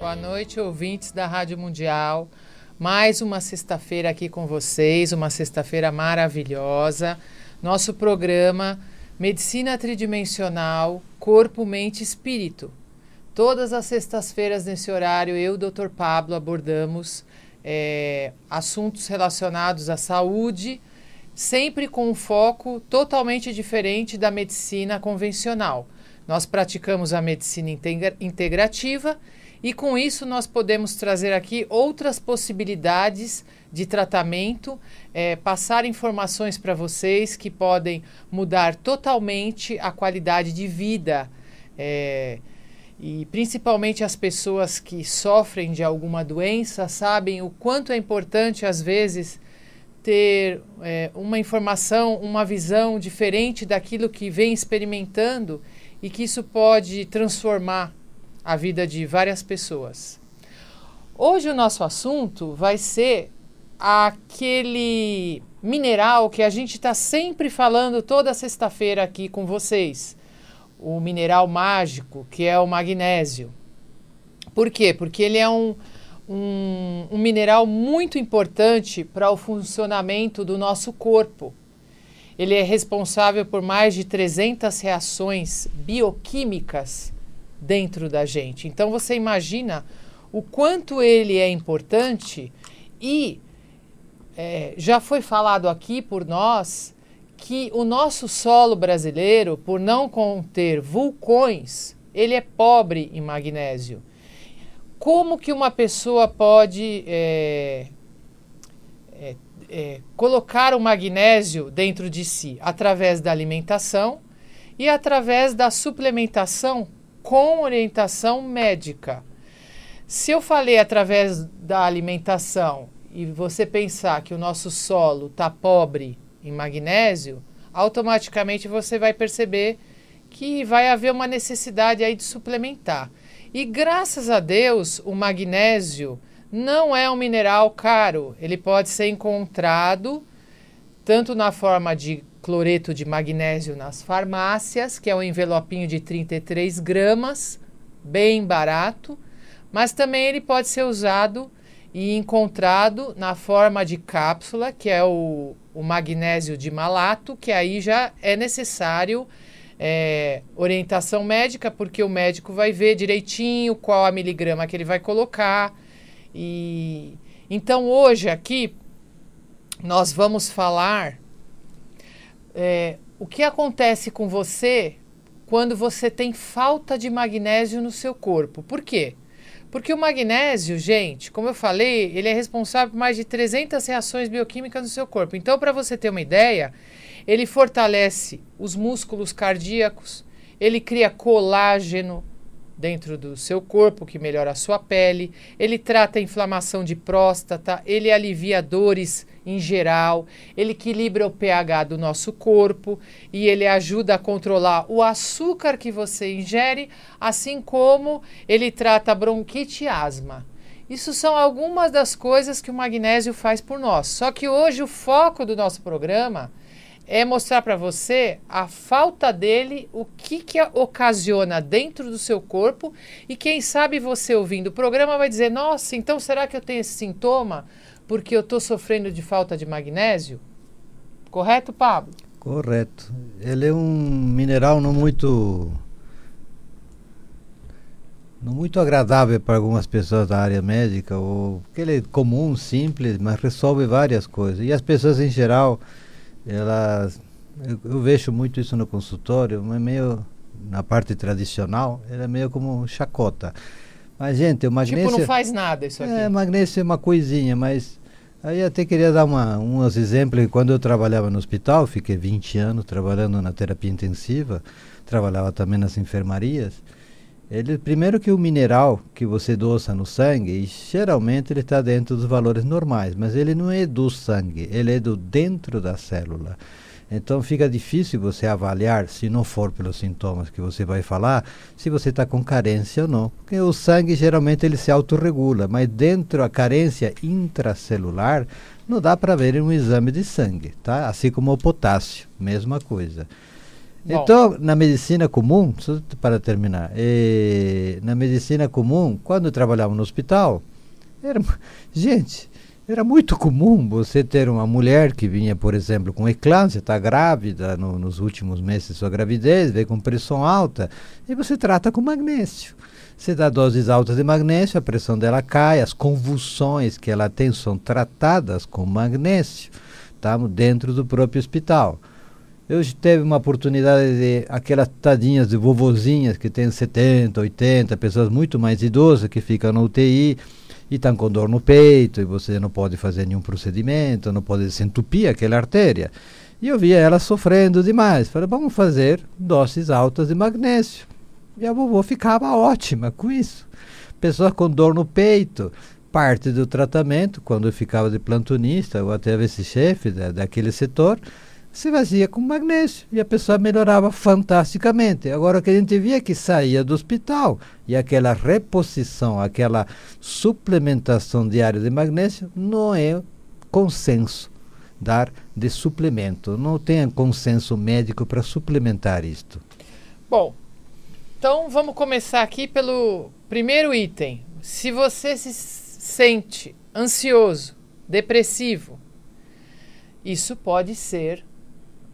Boa noite, ouvintes da Rádio Mundial. Mais uma sexta-feira aqui com vocês, uma sexta-feira maravilhosa. Nosso programa Medicina Tridimensional, Corpo, Mente e Espírito. Todas as sextas-feiras nesse horário, eu e o Dr. Pablo abordamos é, assuntos relacionados à saúde, sempre com um foco totalmente diferente da medicina convencional. Nós praticamos a medicina integrativa e com isso nós podemos trazer aqui outras possibilidades de tratamento, é, passar informações para vocês que podem mudar totalmente a qualidade de vida. É, e principalmente as pessoas que sofrem de alguma doença sabem o quanto é importante, às vezes, ter é, uma informação, uma visão diferente daquilo que vem experimentando e que isso pode transformar a vida de várias pessoas. Hoje o nosso assunto vai ser aquele mineral que a gente está sempre falando toda sexta-feira aqui com vocês, o mineral mágico que é o magnésio. Por quê? Porque ele é um um, um mineral muito importante para o funcionamento do nosso corpo. Ele é responsável por mais de 300 reações bioquímicas dentro da gente. Então você imagina o quanto ele é importante e é, já foi falado aqui por nós que o nosso solo brasileiro, por não conter vulcões, ele é pobre em magnésio como que uma pessoa pode é, é, é, colocar o magnésio dentro de si? Através da alimentação e através da suplementação com orientação médica. Se eu falei através da alimentação e você pensar que o nosso solo está pobre em magnésio, automaticamente você vai perceber que vai haver uma necessidade aí de suplementar. E graças a Deus, o magnésio não é um mineral caro. Ele pode ser encontrado tanto na forma de cloreto de magnésio nas farmácias, que é um envelopinho de 33 gramas, bem barato, mas também ele pode ser usado e encontrado na forma de cápsula, que é o, o magnésio de malato, que aí já é necessário é, orientação médica, porque o médico vai ver direitinho qual a miligrama que ele vai colocar. E então hoje aqui nós vamos falar é, o que acontece com você quando você tem falta de magnésio no seu corpo. Por quê? Porque o magnésio, gente, como eu falei, ele é responsável por mais de 300 reações bioquímicas no seu corpo. Então, para você ter uma ideia, ele fortalece os músculos cardíacos, ele cria colágeno dentro do seu corpo, que melhora a sua pele, ele trata a inflamação de próstata, ele alivia dores em geral, ele equilibra o pH do nosso corpo e ele ajuda a controlar o açúcar que você ingere, assim como ele trata bronquite e asma. Isso são algumas das coisas que o magnésio faz por nós. Só que hoje o foco do nosso programa é mostrar para você a falta dele, o que que ocasiona dentro do seu corpo e quem sabe você ouvindo o programa vai dizer: "Nossa, então será que eu tenho esse sintoma porque eu estou sofrendo de falta de magnésio?" Correto, Pablo? Correto. Ele é um mineral não muito não muito agradável para algumas pessoas da área médica, ou porque ele é comum, simples, mas resolve várias coisas. E as pessoas em geral ela eu, eu, vejo muito isso no consultório, mas é meio na parte tradicional, ela é meio como chacota. Mas gente, o magnésio Tipo, não faz nada isso aqui. É, magnésio é uma coisinha, mas aí até queria dar uma, uns exemplos, quando eu trabalhava no hospital, fiquei 20 anos trabalhando na terapia intensiva, trabalhava também nas enfermarias. Ele, primeiro que o mineral que você doça no sangue, geralmente ele está dentro dos valores normais, mas ele não é do sangue, ele é do dentro da célula. Então fica difícil você avaliar, se não for pelos sintomas que você vai falar, se você está com carência ou não. Porque o sangue geralmente ele se autorregula, mas dentro a carência intracelular não dá para ver em um exame de sangue, tá? Assim como o potássio, mesma coisa. Bom. Então, na medicina comum, só para terminar, eh, na medicina comum, quando trabalhava no hospital, era, gente, era muito comum você ter uma mulher que vinha, por exemplo, com eclâmpsia, está grávida no, nos últimos meses de sua gravidez, veio com pressão alta, e você trata com magnésio. Você dá doses altas de magnésio, a pressão dela cai, as convulsões que ela tem são tratadas com magnésio, tá? dentro do próprio hospital. Eu tive uma oportunidade de aquelas tadinhas de vovozinhas que têm 70, 80, pessoas muito mais idosas que ficam na UTI e estão com dor no peito e você não pode fazer nenhum procedimento, não pode desentupir aquela artéria. E eu via ela sofrendo demais. Falei, vamos fazer doses altas de magnésio. E a vovó ficava ótima com isso. pessoas com dor no peito, parte do tratamento, quando eu ficava de plantonista ou até vice-chefe daquele setor, se fazia com magnésio e a pessoa melhorava fantasticamente. Agora, o que a gente via é que saía do hospital e aquela reposição, aquela suplementação diária de magnésio não é consenso dar de suplemento. Não tem consenso médico para suplementar isto. Bom, então vamos começar aqui pelo primeiro item. Se você se sente ansioso, depressivo, isso pode ser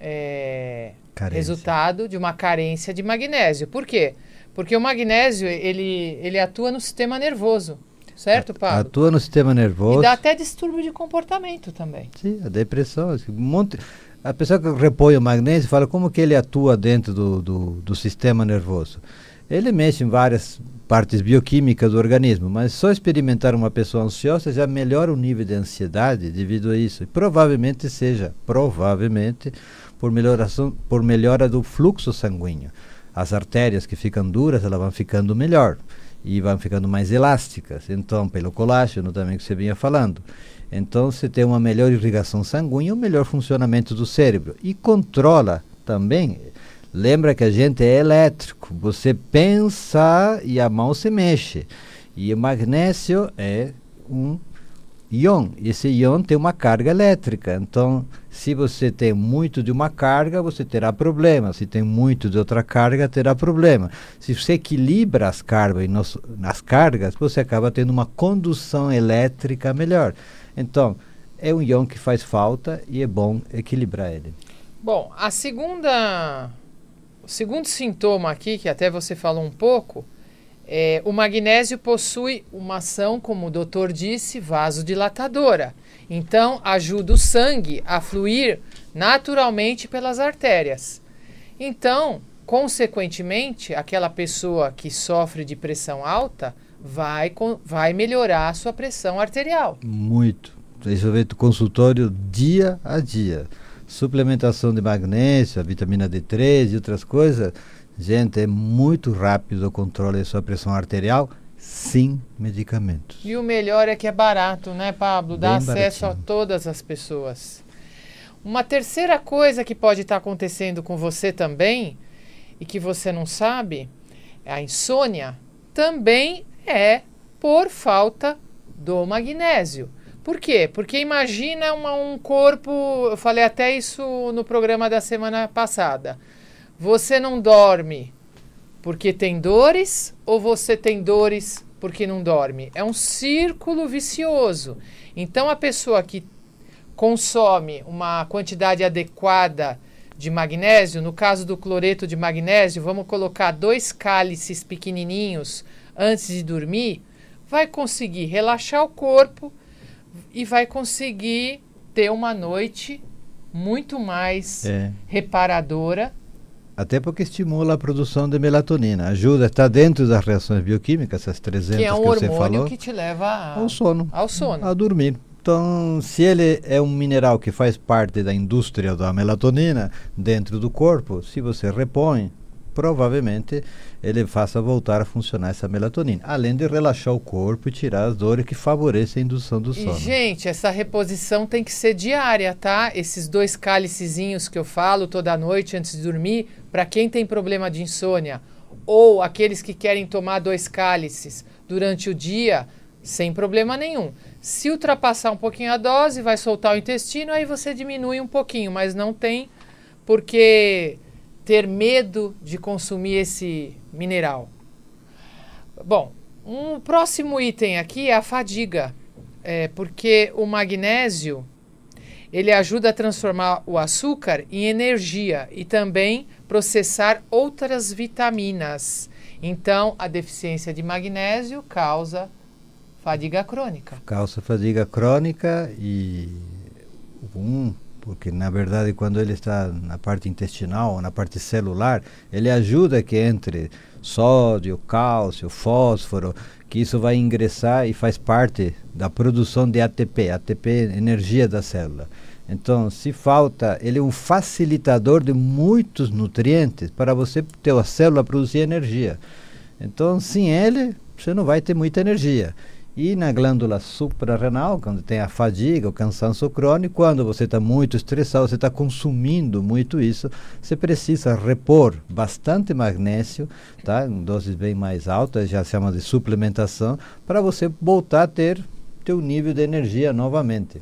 é, resultado de uma carência de magnésio. Por quê? Porque o magnésio ele, ele atua no sistema nervoso. Certo, Paulo? Atua no sistema nervoso. E dá até distúrbio de comportamento também. Sim, a depressão. Assim, um monte, a pessoa que repõe o magnésio fala como que ele atua dentro do, do, do sistema nervoso. Ele mexe em várias partes bioquímicas do organismo, mas só experimentar uma pessoa ansiosa já melhora o nível de ansiedade devido a isso. E provavelmente seja, provavelmente, por, melhoração, por melhora do fluxo sanguíneo. As artérias que ficam duras, elas vão ficando melhor e vão ficando mais elásticas. Então, pelo colágeno também que você vinha falando. Então, você tem uma melhor irrigação sanguínea, um melhor funcionamento do cérebro e controla também. Lembra que a gente é elétrico. Você pensa e a mão se mexe. E o magnésio é um íon. Esse íon tem uma carga elétrica. Então, se você tem muito de uma carga, você terá problema. Se tem muito de outra carga, terá problema. Se você equilibra as cargas, nos, nas cargas, você acaba tendo uma condução elétrica melhor. Então, é um íon que faz falta e é bom equilibrar ele. Bom, a segunda, o segundo sintoma aqui, que até você falou um pouco, é, o magnésio possui uma ação, como o doutor disse, vasodilatadora. Então, ajuda o sangue a fluir naturalmente pelas artérias. Então, consequentemente, aquela pessoa que sofre de pressão alta vai, vai melhorar a sua pressão arterial. Muito. Isso é feito consultório dia a dia. Suplementação de magnésio, vitamina D3 e outras coisas Gente, é muito rápido o controle da sua pressão arterial sem medicamentos. E o melhor é que é barato, né, Pablo? Dá Bem acesso baratinho. a todas as pessoas. Uma terceira coisa que pode estar tá acontecendo com você também e que você não sabe, é a insônia, também é por falta do magnésio. Por quê? Porque imagina uma, um corpo, eu falei até isso no programa da semana passada. Você não dorme porque tem dores ou você tem dores porque não dorme? É um círculo vicioso. Então, a pessoa que consome uma quantidade adequada de magnésio, no caso do cloreto de magnésio, vamos colocar dois cálices pequenininhos antes de dormir, vai conseguir relaxar o corpo e vai conseguir ter uma noite muito mais é. reparadora até porque estimula a produção de melatonina, ajuda, está dentro das reações bioquímicas, essas 300 que, é um que você falou. hormônio que te leva a... ao sono, ao sono, a dormir. Então, se ele é um mineral que faz parte da indústria da melatonina dentro do corpo, se você repõe, provavelmente ele faça voltar a funcionar essa melatonina, além de relaxar o corpo e tirar as dores que favorecem a indução do sono. E, gente, essa reposição tem que ser diária, tá? Esses dois cálicezinhos que eu falo toda noite antes de dormir, para quem tem problema de insônia, ou aqueles que querem tomar dois cálices durante o dia, sem problema nenhum. Se ultrapassar um pouquinho a dose, vai soltar o intestino, aí você diminui um pouquinho, mas não tem porque ter medo de consumir esse mineral. Bom, um próximo item aqui é a fadiga, é, porque o magnésio ele ajuda a transformar o açúcar em energia e também processar outras vitaminas. Então, a deficiência de magnésio causa fadiga crônica. Causa fadiga crônica e um porque na verdade quando ele está na parte intestinal, na parte celular, ele ajuda que entre sódio, cálcio, fósforo, que isso vai ingressar e faz parte da produção de ATP, ATP é energia da célula. Então, se falta, ele é um facilitador de muitos nutrientes para você ter a célula produzir energia. Então, sem ele, você não vai ter muita energia. E na glândula suprarrenal, quando tem a fadiga, o cansaço crônico, quando você está muito estressado, você está consumindo muito isso, você precisa repor bastante magnésio, tá? em doses bem mais altas, já se chama de suplementação, para você voltar a ter seu nível de energia novamente.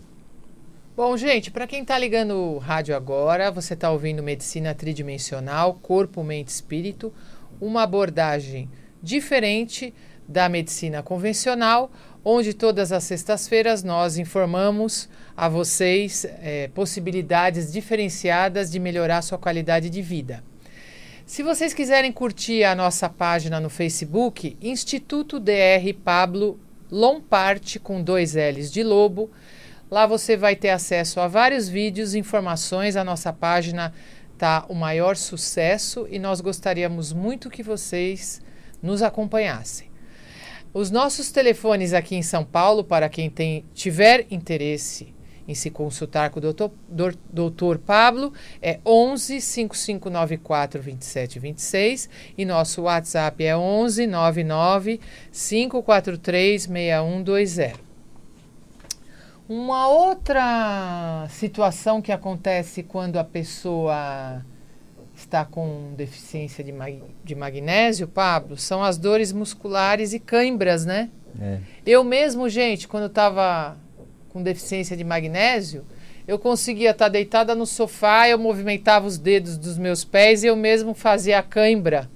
Bom, gente, para quem está ligando o rádio agora, você está ouvindo Medicina Tridimensional, Corpo, Mente, Espírito, uma abordagem diferente da medicina convencional, onde todas as sextas-feiras nós informamos a vocês é, possibilidades diferenciadas de melhorar sua qualidade de vida. Se vocês quiserem curtir a nossa página no Facebook, Instituto DR Pablo Lomparte com dois L's de Lobo. Lá você vai ter acesso a vários vídeos, informações. A nossa página tá o maior sucesso e nós gostaríamos muito que vocês nos acompanhassem. Os nossos telefones aqui em São Paulo, para quem tem, tiver interesse em se consultar com o doutor, doutor Pablo, é 11 5594 2726 e nosso WhatsApp é 11 99 543 6120. Uma outra situação que acontece quando a pessoa está com deficiência de, mag de magnésio, Pablo, são as dores musculares e cãibras, né? É. Eu mesmo, gente, quando estava com deficiência de magnésio, eu conseguia estar tá deitada no sofá, eu movimentava os dedos dos meus pés e eu mesmo fazia a cãibra.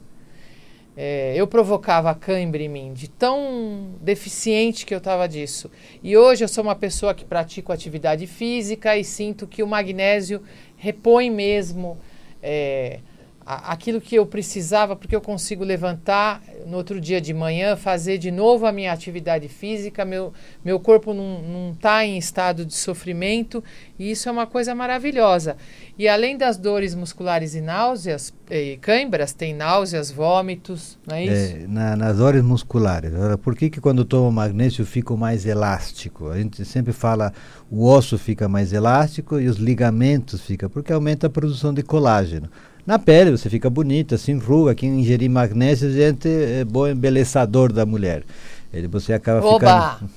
É, eu provocava a cãibra em mim, de tão deficiente que eu estava disso. E hoje eu sou uma pessoa que pratico atividade física e sinto que o magnésio repõe mesmo é, aquilo que eu precisava, porque eu consigo levantar no outro dia de manhã, fazer de novo a minha atividade física, meu, meu corpo não está em estado de sofrimento, e isso é uma coisa maravilhosa. E além das dores musculares e náuseas, e eh, câimbras, tem náuseas, vômitos, não é isso? É, na, nas dores musculares. por que, que quando tomo magnésio fico mais elástico? A gente sempre fala o osso fica mais elástico e os ligamentos ficam, porque aumenta a produção de colágeno na pele, você fica bonita, assim, se enruga. Quem ingerir magnésio, gente, é bom embeleçador da mulher. Ele, você acaba Oba! ficando.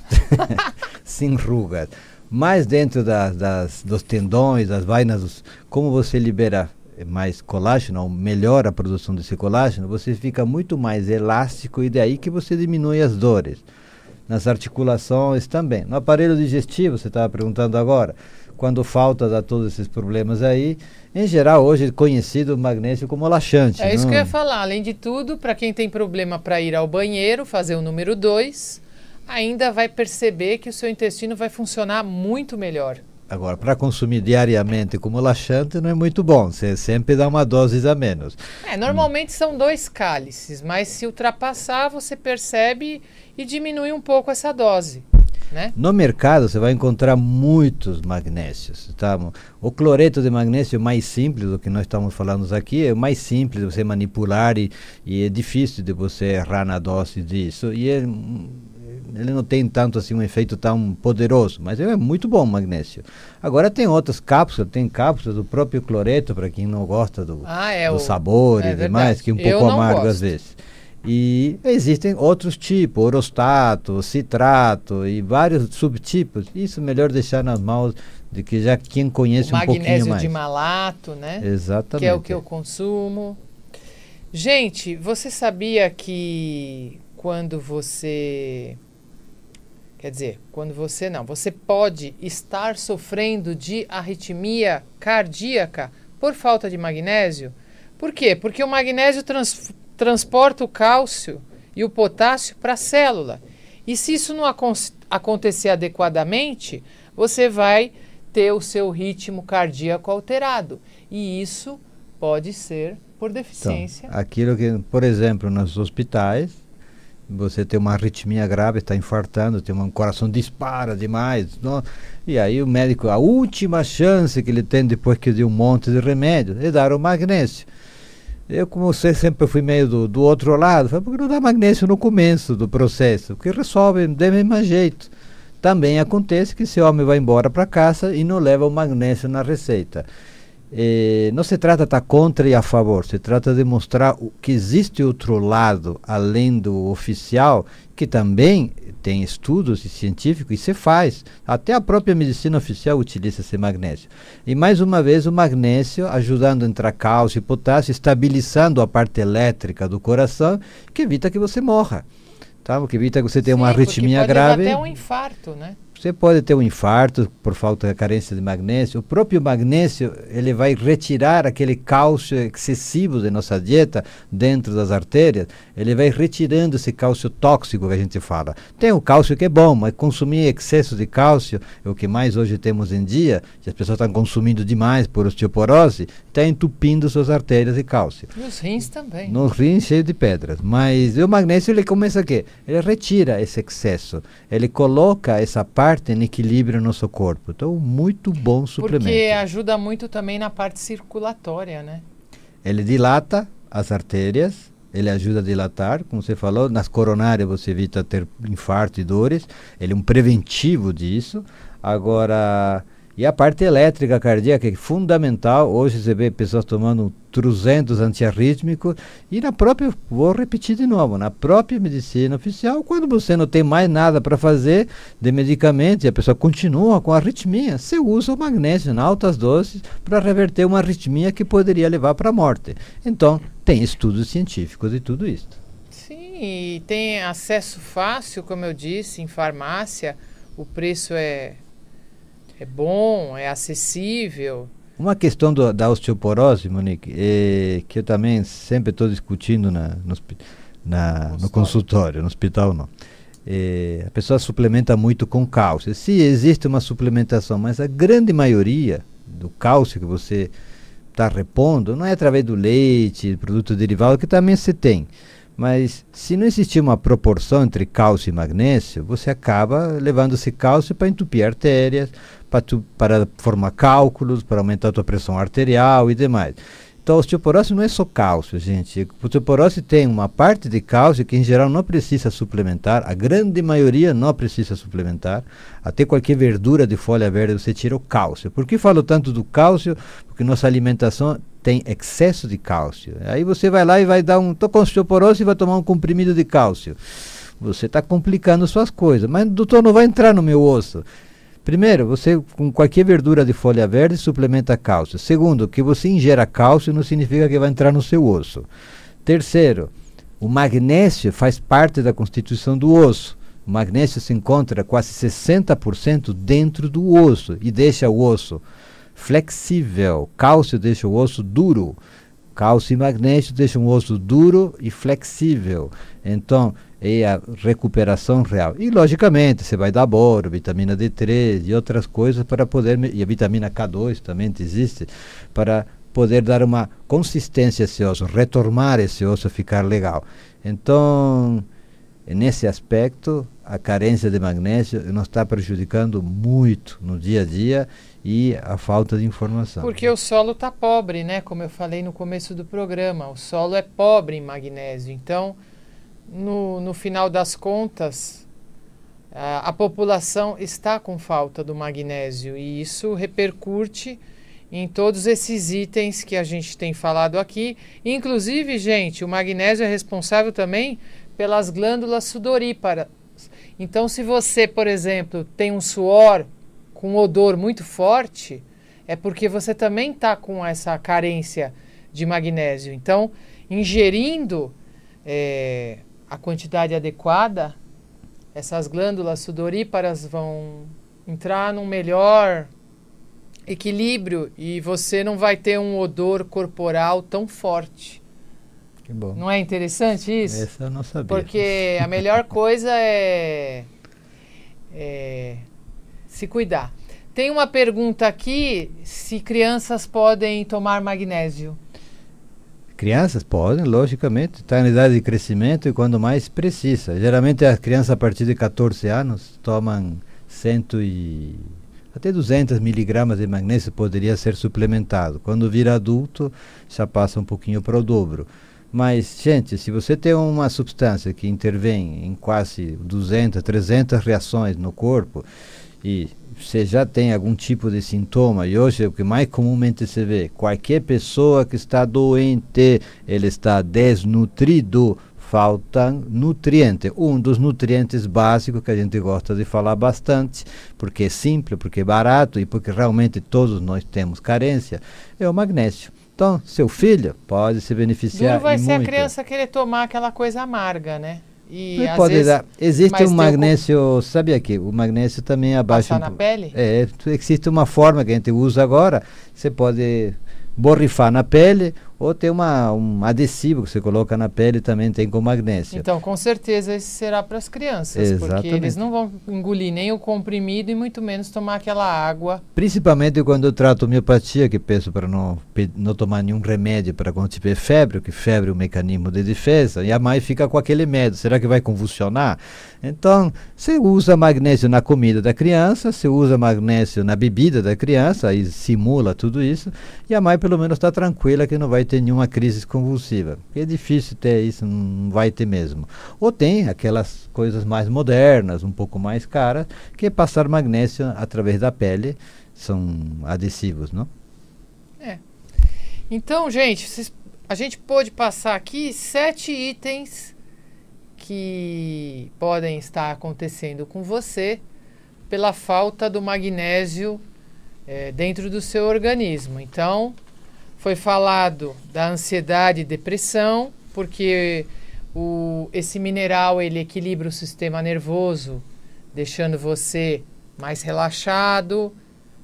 se enruga. Mas dentro da, das, dos tendões, das vainas, como você libera mais colágeno, ou melhora a produção desse colágeno, você fica muito mais elástico e daí que você diminui as dores. Nas articulações também. No aparelho digestivo, você estava perguntando agora, quando falta dá todos esses problemas aí, em geral, hoje conhecido magnésio como laxante. É não? isso que eu ia falar. Além de tudo, para quem tem problema para ir ao banheiro, fazer o número 2, ainda vai perceber que o seu intestino vai funcionar muito melhor. Agora, para consumir diariamente como laxante não é muito bom, você sempre dá uma dose a menos. É, normalmente hum. são dois cálices, mas se ultrapassar, você percebe e diminui um pouco essa dose. Né? No mercado você vai encontrar muitos magnésios. Tá? O cloreto de magnésio é mais simples do que nós estamos falando aqui, é mais simples de você manipular e, e é difícil de você errar na dose disso. E é, ele não tem tanto assim um efeito tão poderoso, mas é muito bom o magnésio. Agora tem outras cápsulas, tem cápsulas do próprio cloreto para quem não gosta do, ah, é do o, sabor é e verdade. demais, que é um pouco amargo gosto. às vezes. E existem outros tipos, orostato, citrato e vários subtipos. Isso é melhor deixar nas mãos de que já quem conhece o um pouquinho mais. Magnésio de malato, né? Exatamente. Que é o que eu consumo. Gente, você sabia que quando você Quer dizer, quando você não, você pode estar sofrendo de arritmia cardíaca por falta de magnésio. Por quê? Porque o magnésio trans, transporta o cálcio e o potássio para a célula. E se isso não acon acontecer adequadamente, você vai ter o seu ritmo cardíaco alterado. E isso pode ser por então, deficiência. Então, aquilo que, por exemplo, nos hospitais, você tem uma arritmia grave, está infartando, tem um coração dispara demais, não? e aí o médico, a última chance que ele tem depois que deu um monte de remédio, é dar o magnésio. Eu, como você sempre fui meio do, do outro lado, falei, porque não dá magnésio no começo do processo, porque resolve, do mesmo jeito. Também acontece que esse homem vai embora para casa e não leva o magnésio na receita. Eh, não se trata de estar contra e a favor, se trata de mostrar o, que existe outro lado além do oficial, que também tem estudos científicos e se faz. Até a própria medicina oficial utiliza esse magnésio. E mais uma vez, o magnésio ajudando a entrar cálcio e potássio, estabilizando a parte elétrica do coração, que evita que você morra. Tá? Que evita que você tenha Sim, uma arritmia grave. Até um infarto, né? Você pode ter um infarto por falta de carência de magnésio. O próprio magnésio ele vai retirar aquele cálcio excessivo da nossa dieta dentro das artérias. Ele vai retirando esse cálcio tóxico que a gente fala. Tem o cálcio que é bom, mas consumir excesso de cálcio é o que mais hoje temos em dia. Que as pessoas estão consumindo demais por osteoporose, está entupindo suas artérias de cálcio. Nos rins também. Nos rins cheios de pedras. Mas o magnésio ele começa a quê? Ele retira esse excesso. Ele coloca essa parte tem equilíbrio no nosso corpo. Então, muito bom suplemento. Porque ajuda muito também na parte circulatória, né? Ele dilata as artérias, ele ajuda a dilatar, como você falou, nas coronárias você evita ter infarto e dores, ele é um preventivo disso. Agora, e a parte elétrica cardíaca é fundamental. Hoje você vê pessoas tomando 300 antiarrítmico e na própria, vou repetir de novo, na própria medicina oficial, quando você não tem mais nada para fazer de medicamento e a pessoa continua com arritmia, você usa o magnésio em altas doses para reverter uma arritmia que poderia levar para a morte. Então, tem estudos científicos de tudo isso. Sim, e tem acesso fácil, como eu disse, em farmácia, o preço é é bom, é acessível. Uma questão do, da osteoporose, Monique, é, que eu também sempre estou discutindo na, no, na, no, consultório, no hospital não. É, a pessoa suplementa muito com cálcio. Se existe uma suplementação, mas a grande maioria do cálcio que você está repondo não é através do leite, produto derivado, que também se tem. Mas se não existir uma proporção entre cálcio e magnésio, você acaba levando esse cálcio para entupir artérias, para, para formar cálculos, para aumentar a tua pressão arterial e demais. Então, a osteoporose não é só cálcio, gente. A osteoporose tem uma parte de cálcio que, em geral, não precisa suplementar. A grande maioria não precisa suplementar. Até qualquer verdura de folha verde você tira o cálcio. Por que falo tanto do cálcio? Porque nossa alimentação tem excesso de cálcio. Aí você vai lá e vai dar um. Estou com osteoporose e vai tomar um comprimido de cálcio. Você está complicando suas coisas. Mas, doutor, não vai entrar no meu osso. Primeiro, você com qualquer verdura de folha verde suplementa cálcio. Segundo, que você ingera cálcio não significa que vai entrar no seu osso. Terceiro, o magnésio faz parte da constituição do osso. O magnésio se encontra quase 60% dentro do osso e deixa o osso flexível. Cálcio deixa o osso duro. Cálcio e magnésio deixam o osso duro e flexível. Então, é a recuperação real. E, logicamente, você vai dar boro, vitamina D3 e outras coisas para poder. E a vitamina K2 também existe, para poder dar uma consistência a esse osso, retomar esse osso, ficar legal. Então, nesse aspecto, a carência de magnésio nos está prejudicando muito no dia a dia e a falta de informação. Porque o solo está pobre, né? Como eu falei no começo do programa, o solo é pobre em magnésio. Então, no, no final das contas, a, a população está com falta do magnésio e isso repercute em todos esses itens que a gente tem falado aqui. Inclusive, gente, o magnésio é responsável também pelas glândulas sudoríparas. Então, se você, por exemplo, tem um suor com um odor muito forte, é porque você também está com essa carência de magnésio. Então, ingerindo é, a quantidade adequada, essas glândulas sudoríparas vão entrar num melhor equilíbrio e você não vai ter um odor corporal tão forte. Que bom. Não é interessante isso? Essa eu não sabia. Porque a melhor coisa é, é se cuidar. Tem uma pergunta aqui: se crianças podem tomar magnésio? Crianças podem, logicamente, está na idade de crescimento e quando mais precisa. Geralmente as crianças a partir de 14 anos tomam cento e até 200 miligramas de magnésio poderia ser suplementado. Quando vira adulto, já passa um pouquinho para o dobro. Mas, gente, se você tem uma substância que intervém em quase 200, 300 reações no corpo, e você já tem algum tipo de sintoma, e hoje é o que mais comumente se vê, qualquer pessoa que está doente, ele está desnutrido, falta nutriente. Um dos nutrientes básicos que a gente gosta de falar bastante, porque é simples, porque é barato e porque realmente todos nós temos carência, é o magnésio. Então, seu filho pode se beneficiar. Duro vai ser muito. a criança querer tomar aquela coisa amarga, né? E pode vezes, dar. Existe um magnésio, sabe aqui? O magnésio também é abaixa. Passar um... na pele? É, existe uma forma que a gente usa agora. Você pode borrifar na pele ou tem uma, um adesivo que você coloca na pele também tem com magnésio. Então, com certeza isso será para as crianças, Exatamente. porque eles não vão engolir nem o comprimido e muito menos tomar aquela água. Principalmente quando eu trato homeopatia, que peço para não, não tomar nenhum remédio para quando tiver febre, porque febre é um mecanismo de defesa, e a mãe fica com aquele medo, será que vai convulsionar? Então, você usa magnésio na comida da criança, você usa magnésio na bebida da criança, aí simula tudo isso, e a mãe pelo menos está tranquila que não vai ter nenhuma crise convulsiva. É difícil ter isso, não vai ter mesmo. Ou tem aquelas coisas mais modernas, um pouco mais caras, que é passar magnésio através da pele, são adesivos, não? É. Então, gente, vocês, a gente pôde passar aqui sete itens que podem estar acontecendo com você pela falta do magnésio é, dentro do seu organismo. Então, foi falado da ansiedade e depressão, porque o, esse mineral ele equilibra o sistema nervoso, deixando você mais relaxado,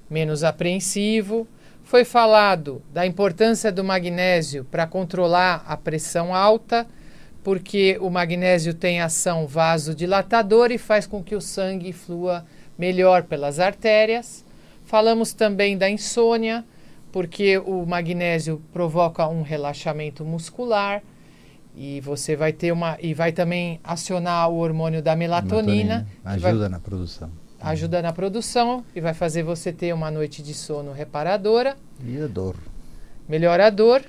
menos apreensivo. Foi falado da importância do magnésio para controlar a pressão alta, porque o magnésio tem ação vasodilatadora e faz com que o sangue flua melhor pelas artérias. Falamos também da insônia, porque o magnésio provoca um relaxamento muscular e você vai ter uma e vai também acionar o hormônio da melatonina, melatonina. ajuda vai, na produção ajuda na produção e vai fazer você ter uma noite de sono reparadora e a dor melhora a dor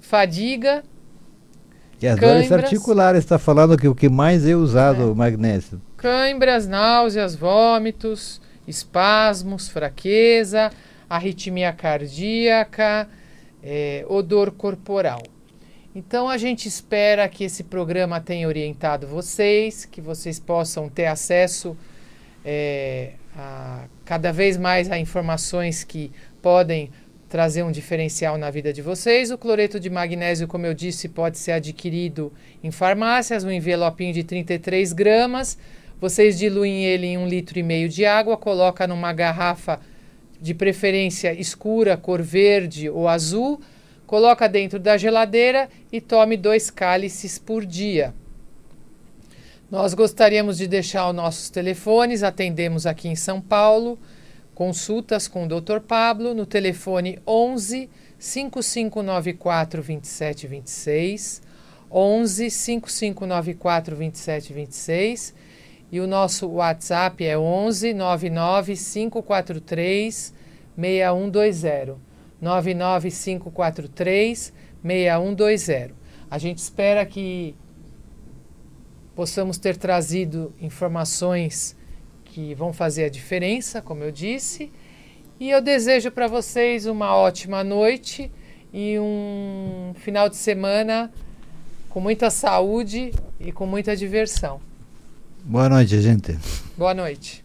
fadiga e as cãibras, dores articulares está falando que o que mais é usado é. o magnésio cãibras náuseas vômitos espasmos fraqueza arritmia cardíaca, é, odor corporal. Então a gente espera que esse programa tenha orientado vocês, que vocês possam ter acesso é, a, cada vez mais a informações que podem trazer um diferencial na vida de vocês. O cloreto de magnésio, como eu disse, pode ser adquirido em farmácias, um envelopinho de 33 gramas. Vocês diluem ele em um litro e meio de água, coloca numa garrafa de preferência escura, cor verde ou azul, coloca dentro da geladeira e tome dois cálices por dia. Nós gostaríamos de deixar os nossos telefones, atendemos aqui em São Paulo, consultas com o Dr. Pablo no telefone 11 5594 2726, 11 5594 2726 e o nosso WhatsApp é 11 99 543 6120. 99 543 6120. A gente espera que possamos ter trazido informações que vão fazer a diferença, como eu disse. E eu desejo para vocês uma ótima noite e um final de semana com muita saúde e com muita diversão. Boa noite, gente. Boa noite.